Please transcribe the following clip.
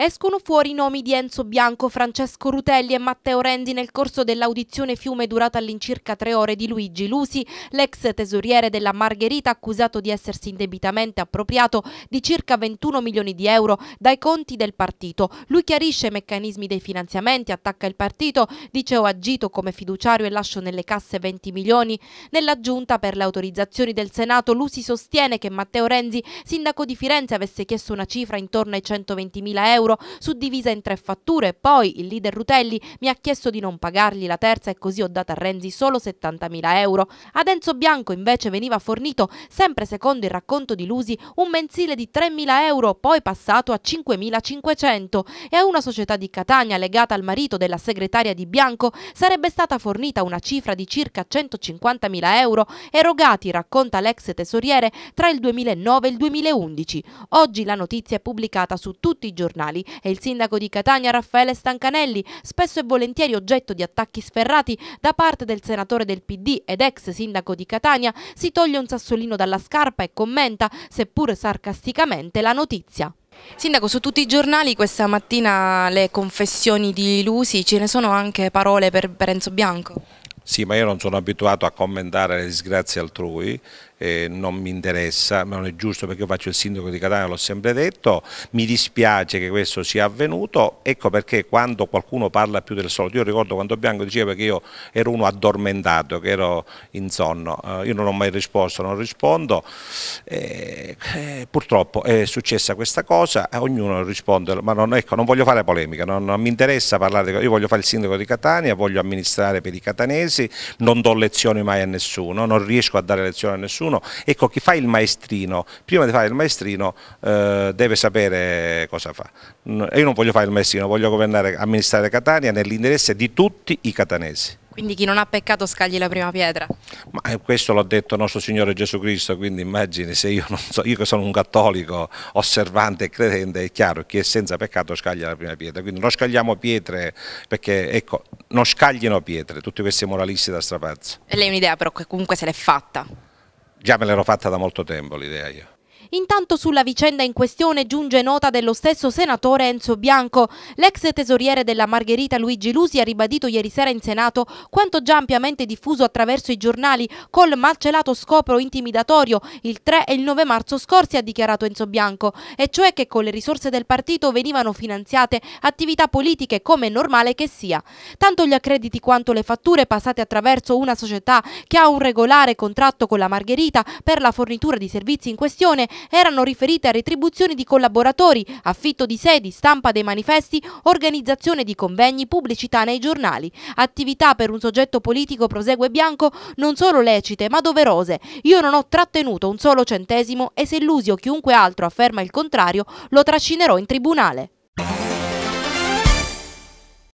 Escono fuori i nomi di Enzo Bianco, Francesco Rutelli e Matteo Rendi nel corso dell'audizione Fiume durata all'incirca tre ore di Luigi Lusi, l'ex tesoriere della Margherita accusato di essersi indebitamente appropriato di circa 21 milioni di euro dai conti del partito. Lui chiarisce i meccanismi dei finanziamenti, attacca il partito, dice ho agito come fiduciario e lascio nelle casse 20 milioni. Nella giunta per le autorizzazioni del Senato Lusi sostiene che Matteo Renzi, sindaco di Firenze, avesse chiesto una cifra intorno ai 120 mila euro euro suddivisa in tre fatture, poi il leader Rutelli mi ha chiesto di non pagargli la terza e così ho dato a Renzi solo 70.000 euro. Ad Enzo Bianco invece veniva fornito, sempre secondo il racconto di Lusi, un mensile di 3.000 euro, poi passato a 5.500 e a una società di Catania legata al marito della segretaria di Bianco sarebbe stata fornita una cifra di circa 150.000 euro erogati, racconta l'ex tesoriere, tra il 2009 e il 2011. Oggi la notizia è pubblicata su tutti i giornali locali e il sindaco di Catania Raffaele Stancanelli, spesso e volentieri oggetto di attacchi sferrati da parte del senatore del PD ed ex sindaco di Catania, si toglie un sassolino dalla scarpa e commenta, seppur sarcasticamente, la notizia. Sindaco, su tutti i giornali questa mattina le confessioni di Lusi, ce ne sono anche parole per Renzo Bianco? Sì, ma io non sono abituato a commentare le disgrazie altrui eh, non mi interessa, ma non è giusto perché io faccio il sindaco di Catania, l'ho sempre detto, mi dispiace che questo sia avvenuto, ecco perché quando qualcuno parla più del solito, io ricordo quando Bianco diceva che io ero uno addormentato, che ero in sonno, eh, io non ho mai risposto, non rispondo, eh, eh purtroppo è successa questa cosa, eh, ognuno risponde, ma non, ecco, non voglio fare polemica, non, non mi interessa parlare, io voglio fare il sindaco di Catania, voglio amministrare per i catanesi, non do lezioni mai a nessuno, non riesco a dare lezioni a nessuno, nessuno. Ecco, chi fa il maestrino, prima di fare il maestrino eh, deve sapere cosa fa. Mm, io non voglio fare il maestrino, voglio governare, amministrare Catania nell'interesse di tutti i catanesi. Quindi chi non ha peccato scagli la prima pietra. Ma eh, questo l'ha detto nostro Signore Gesù Cristo, quindi immagini se io, so, io che sono un cattolico osservante e credente, è chiaro, chi è senza peccato scaglia la prima pietra. Quindi non scagliamo pietre perché, ecco, non scaglino pietre, tutti questi moralisti da strapazzo. E lei un'idea però che comunque se l'è fatta. Già me l'ero fatta da molto tempo l'idea io. Intanto sulla vicenda in questione giunge nota dello stesso senatore Enzo Bianco. L'ex tesoriere della Margherita Luigi Lusi ha ribadito ieri sera in Senato quanto già ampiamente diffuso attraverso i giornali col malcelato scopro intimidatorio il 3 e il 9 marzo scorsi ha dichiarato Enzo Bianco, e cioè che con le risorse del partito venivano finanziate attività politiche come è normale che sia. Tanto gli accrediti quanto le fatture passate attraverso una società che ha un regolare contratto con la Margherita per la fornitura di servizi in questione erano riferite a retribuzioni di collaboratori, affitto di sedi, stampa dei manifesti, organizzazione di convegni, pubblicità nei giornali. Attività per un soggetto politico prosegue Bianco non solo lecite ma doverose. Io non ho trattenuto un solo centesimo e se Lusio o chiunque altro afferma il contrario lo trascinerò in tribunale.